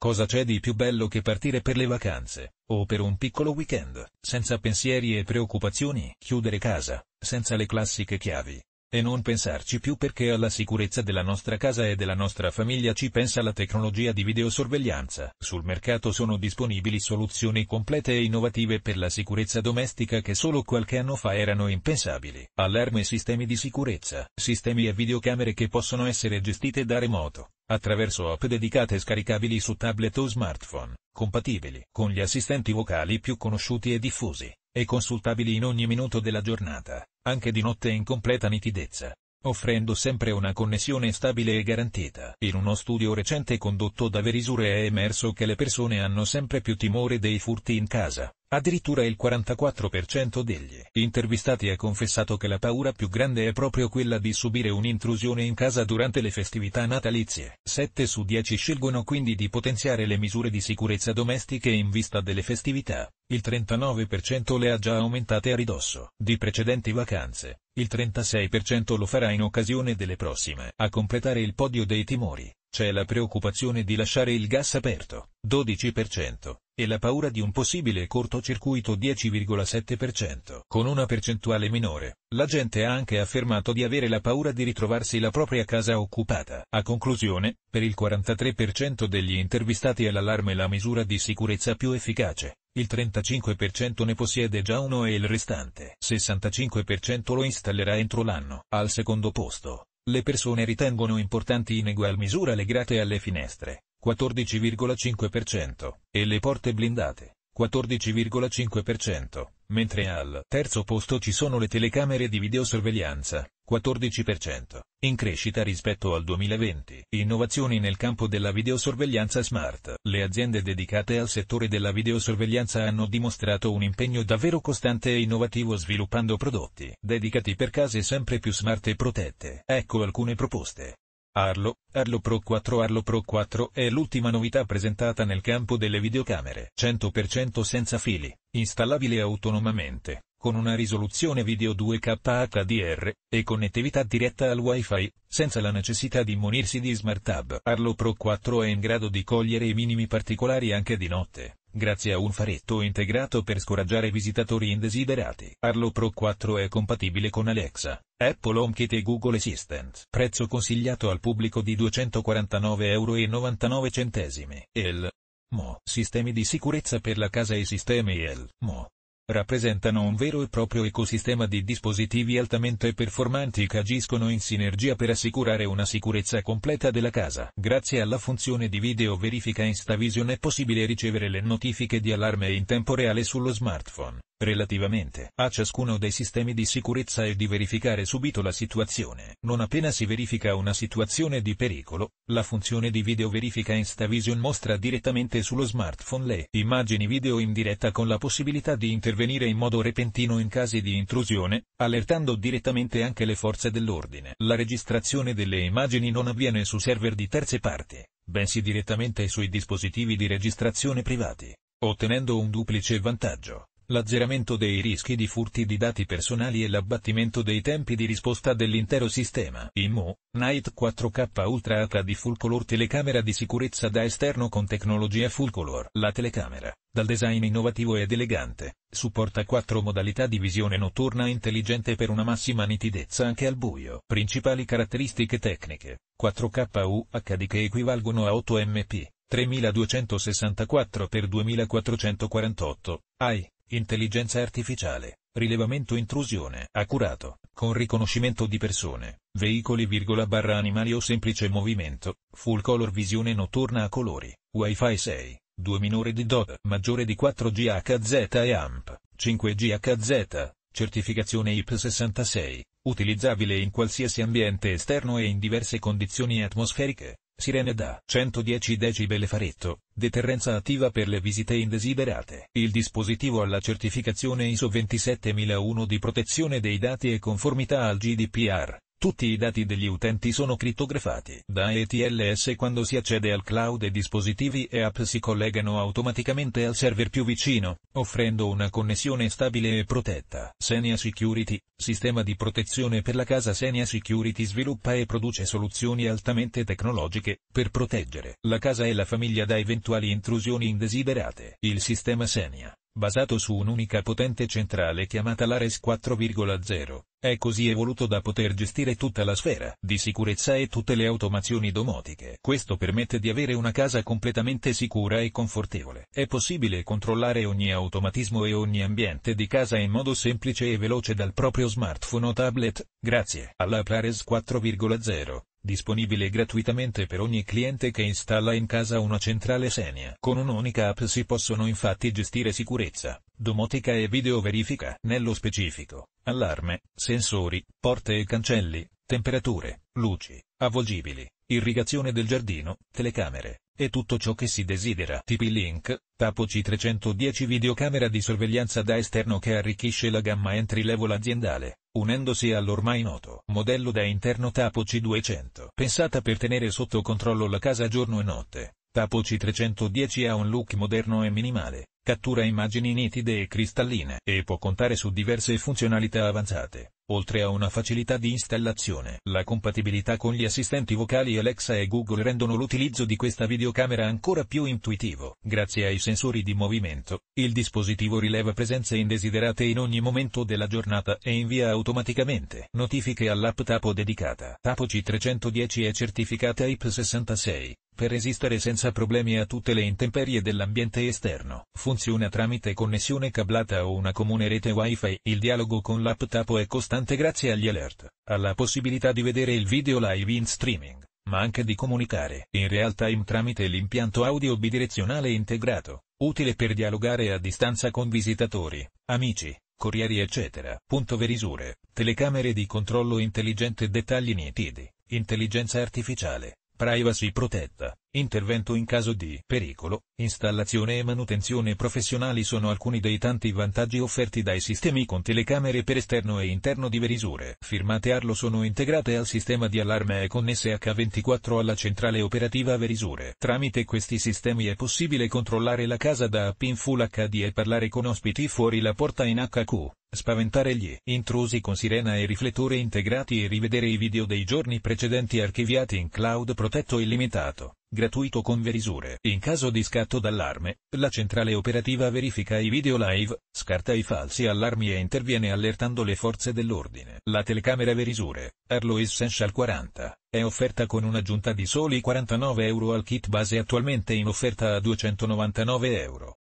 Cosa c'è di più bello che partire per le vacanze, o per un piccolo weekend, senza pensieri e preoccupazioni, chiudere casa, senza le classiche chiavi, e non pensarci più perché alla sicurezza della nostra casa e della nostra famiglia ci pensa la tecnologia di videosorveglianza. Sul mercato sono disponibili soluzioni complete e innovative per la sicurezza domestica che solo qualche anno fa erano impensabili. Allarme sistemi di sicurezza, sistemi e videocamere che possono essere gestite da remoto attraverso app dedicate scaricabili su tablet o smartphone, compatibili con gli assistenti vocali più conosciuti e diffusi, e consultabili in ogni minuto della giornata, anche di notte in completa nitidezza, offrendo sempre una connessione stabile e garantita. In uno studio recente condotto da Verisure è emerso che le persone hanno sempre più timore dei furti in casa. Addirittura il 44% degli intervistati ha confessato che la paura più grande è proprio quella di subire un'intrusione in casa durante le festività natalizie. 7 su 10 scelgono quindi di potenziare le misure di sicurezza domestiche in vista delle festività. Il 39% le ha già aumentate a ridosso di precedenti vacanze. Il 36% lo farà in occasione delle prossime. A completare il podio dei timori, c'è la preoccupazione di lasciare il gas aperto. 12% e la paura di un possibile cortocircuito 10,7%. Con una percentuale minore, la gente ha anche affermato di avere la paura di ritrovarsi la propria casa occupata. A conclusione, per il 43% degli intervistati è l'allarme la misura di sicurezza più efficace, il 35% ne possiede già uno e il restante 65% lo installerà entro l'anno. Al secondo posto, le persone ritengono importanti in egual misura le grate alle finestre 14,5%, e le porte blindate, 14,5%, mentre al terzo posto ci sono le telecamere di videosorveglianza, 14%, in crescita rispetto al 2020. Innovazioni nel campo della videosorveglianza smart. Le aziende dedicate al settore della videosorveglianza hanno dimostrato un impegno davvero costante e innovativo sviluppando prodotti dedicati per case sempre più smart e protette. Ecco alcune proposte. Arlo, Arlo Pro 4 Arlo Pro 4 è l'ultima novità presentata nel campo delle videocamere, 100% senza fili, installabile autonomamente, con una risoluzione video 2K HDR, e connettività diretta al Wi-Fi, senza la necessità di munirsi di Smart Hub. Arlo Pro 4 è in grado di cogliere i minimi particolari anche di notte, grazie a un faretto integrato per scoraggiare visitatori indesiderati. Arlo Pro 4 è compatibile con Alexa, Apple HomeKit e Google Assistant. Prezzo consigliato al pubblico di 249,99€. Il Mo. Sistemi di sicurezza per la casa e sistemi EL. Mo rappresentano un vero e proprio ecosistema di dispositivi altamente performanti che agiscono in sinergia per assicurare una sicurezza completa della casa. Grazie alla funzione di video verifica InstaVision è possibile ricevere le notifiche di allarme in tempo reale sullo smartphone relativamente a ciascuno dei sistemi di sicurezza e di verificare subito la situazione. Non appena si verifica una situazione di pericolo, la funzione di video verifica InstaVision mostra direttamente sullo smartphone le immagini video in diretta con la possibilità di intervenire in modo repentino in casi di intrusione, allertando direttamente anche le forze dell'ordine. La registrazione delle immagini non avviene su server di terze parti, bensì direttamente sui dispositivi di registrazione privati ottenendo un duplice vantaggio l'azzeramento dei rischi di furti di dati personali e l'abbattimento dei tempi di risposta dell'intero sistema. IMU, Night 4K Ultra HD Full Color Telecamera di sicurezza da esterno con tecnologia Full Color. La telecamera, dal design innovativo ed elegante, supporta quattro modalità di visione notturna intelligente per una massima nitidezza anche al buio. Principali caratteristiche tecniche, 4K UHD che equivalgono a 8 MP. 3264 x 2448, AI, intelligenza artificiale, rilevamento intrusione, accurato, con riconoscimento di persone, veicoli virgola barra animali o semplice movimento, full color visione notturna a colori, wifi 6, 2 minore di DOT maggiore di 4GHz e AMP, 5GHz, certificazione IP66, utilizzabile in qualsiasi ambiente esterno e in diverse condizioni atmosferiche. Sirene da 110 decibel faretto, deterrenza attiva per le visite indesiderate. Il dispositivo alla certificazione ISO 27001 di protezione dei dati e conformità al GDPR, tutti i dati degli utenti sono crittografati da ETLS quando si accede al cloud e dispositivi e app si collegano automaticamente al server più vicino, offrendo una connessione stabile e protetta. Senia Security, sistema di protezione per la casa Senia Security sviluppa e produce soluzioni altamente tecnologiche per proteggere la casa e la famiglia da eventuali intrusioni indesiderate. Il sistema Senia basato su un'unica potente centrale chiamata l'Ares 4.0, è così evoluto da poter gestire tutta la sfera di sicurezza e tutte le automazioni domotiche. Questo permette di avere una casa completamente sicura e confortevole. È possibile controllare ogni automatismo e ogni ambiente di casa in modo semplice e veloce dal proprio smartphone o tablet, grazie alla Plares 4.0. Disponibile gratuitamente per ogni cliente che installa in casa una centrale Senia. Con un'unica app si possono infatti gestire sicurezza, domotica e video verifica. Nello specifico, allarme, sensori, porte e cancelli, temperature, luci, avvolgibili, irrigazione del giardino, telecamere, e tutto ciò che si desidera. TP-Link, Tapo C310 videocamera di sorveglianza da esterno che arricchisce la gamma entry-level aziendale, unendosi all'ormai noto modello da interno Tapo C200, pensata per tenere sotto controllo la casa giorno e notte c 310 ha un look moderno e minimale, cattura immagini nitide e cristalline e può contare su diverse funzionalità avanzate, oltre a una facilità di installazione. La compatibilità con gli assistenti vocali Alexa e Google rendono l'utilizzo di questa videocamera ancora più intuitivo. Grazie ai sensori di movimento, il dispositivo rileva presenze indesiderate in ogni momento della giornata e invia automaticamente notifiche all'app Tapo dedicata. Tapo C310 è certificata IP66, per resistere senza problemi a tutte le intemperie dell'ambiente esterno. Funziona tramite connessione cablata o una comune rete wifi, Il dialogo con l'app Tapo è costante grazie agli alert, alla possibilità di vedere il video live in streaming, ma anche di comunicare in real time tramite l'impianto audio bidirezionale integrato, utile per dialogare a distanza con visitatori, amici, corrieri eccetera. Punto verisure, telecamere di controllo intelligente dettagli nitidi, intelligenza artificiale Privacy Protetta intervento in caso di pericolo, installazione e manutenzione professionali sono alcuni dei tanti vantaggi offerti dai sistemi con telecamere per esterno e interno di verisure. Firmate Arlo sono integrate al sistema di allarme e connesse H24 alla centrale operativa verisure. Tramite questi sistemi è possibile controllare la casa da app in Full HD e parlare con ospiti fuori la porta in HQ spaventare gli intrusi con sirena e riflettore integrati e rivedere i video dei giorni precedenti archiviati in cloud protetto illimitato gratuito con verisure. In caso di scatto d'allarme, la centrale operativa verifica i video live, scarta i falsi allarmi e interviene allertando le forze dell'ordine. La telecamera verisure, Arlo Essential 40, è offerta con un'aggiunta di soli 49 euro al kit base attualmente in offerta a 299 euro.